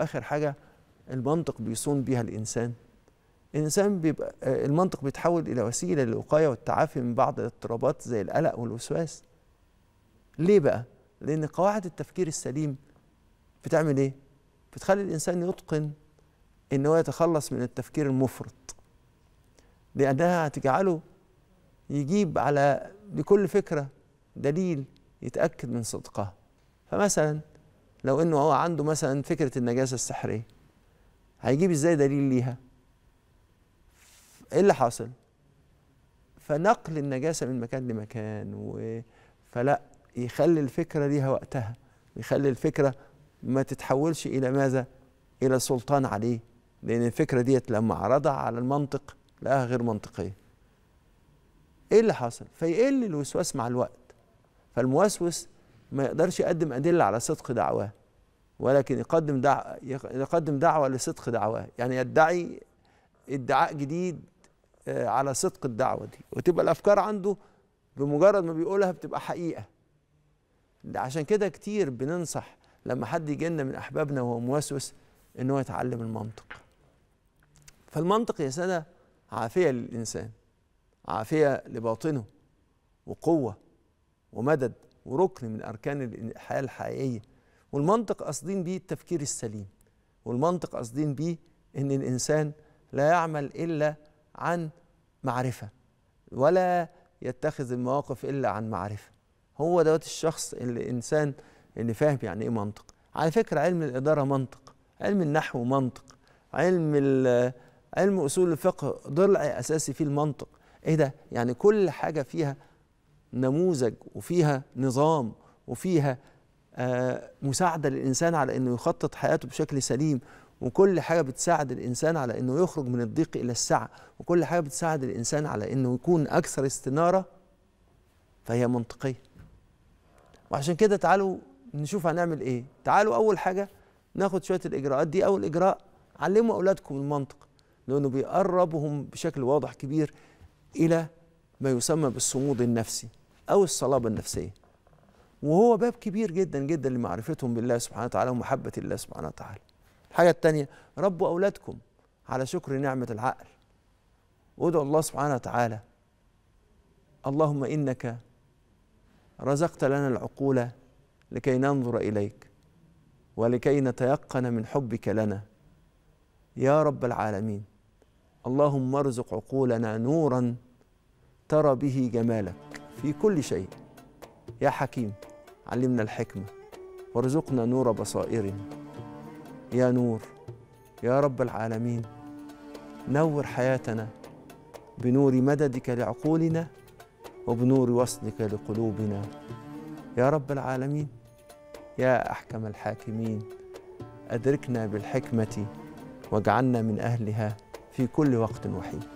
اخر حاجه المنطق بيصون بيها الانسان الانسان بيبقى آه، المنطق بيتحول الى وسيله للوقايه والتعافي من بعض الاضطرابات زي القلق والوسواس ليه بقى لان قواعد التفكير السليم بتعمل ايه بتخلي الانسان يتقن ان هو يتخلص من التفكير المفرط لانها هتجعله يجيب على لكل فكره دليل يتاكد من صدقها فمثلا لو انه هو عنده مثلا فكره النجاسه السحريه هيجيب ازاي دليل ليها ايه اللي حاصل فنقل النجاسه من مكان لمكان و... فلا يخلي الفكره ليها وقتها يخلي الفكره ما تتحولش الى ماذا الى سلطان عليه لان الفكره ديت لما عرضها على المنطق لقاها غير منطقيه ايه اللي حصل فيقل الوسواس مع الوقت فالموسوس ما يقدرش يقدم أدلة على صدق دعواه ولكن يقدم دعوة يقدم دعوة لصدق دعواه يعني يدعي ادعاء جديد آه، على صدق الدعوة دي وتبقى الأفكار عنده بمجرد ما بيقولها بتبقى حقيقة ده عشان كده كتير بننصح لما حد يجي لنا من أحبابنا وهو موسوس إن هو يتعلم المنطق فالمنطق يا سادة عافية للإنسان عافية لباطنه وقوة ومدد وركن من أركان الحياة الحقيقية والمنطق قاصدين بيه التفكير السليم والمنطق قاصدين بيه إن الإنسان لا يعمل إلا عن معرفة ولا يتخذ المواقف إلا عن معرفة هو دوت الشخص اللي الإنسان اللي فاهم يعني إيه منطق على فكرة علم الإدارة منطق علم النحو منطق علم علم أصول الفقه ضلع أساسي فيه المنطق إيه ده يعني كل حاجة فيها نموذج وفيها نظام وفيها آه، مساعده للانسان على انه يخطط حياته بشكل سليم وكل حاجه بتساعد الانسان على انه يخرج من الضيق الى السعه وكل حاجه بتساعد الانسان على انه يكون اكثر استناره فهي منطقيه وعشان كده تعالوا نشوف هنعمل ايه تعالوا اول حاجه ناخد شويه الاجراءات دي اول اجراء علموا اولادكم المنطق لانه بيقربهم بشكل واضح كبير الى ما يسمى بالصمود النفسي أو الصلابة النفسية وهو باب كبير جدا جدا لمعرفتهم بالله سبحانه وتعالى ومحبة الله سبحانه وتعالى الحاجة الثانية ربوا أولادكم على شكر نعمة العقل وادعوا الله سبحانه وتعالى اللهم إنك رزقت لنا العقول لكي ننظر إليك ولكي نتيقن من حبك لنا يا رب العالمين اللهم ارزق عقولنا نورا ترى به جمالك في كل شيء يا حكيم علمنا الحكمة وارزقنا نور بصائرنا يا نور يا رب العالمين نور حياتنا بنور مددك لعقولنا وبنور وصلك لقلوبنا يا رب العالمين يا احكم الحاكمين ادركنا بالحكمه واجعلنا من اهلها في كل وقت وحيد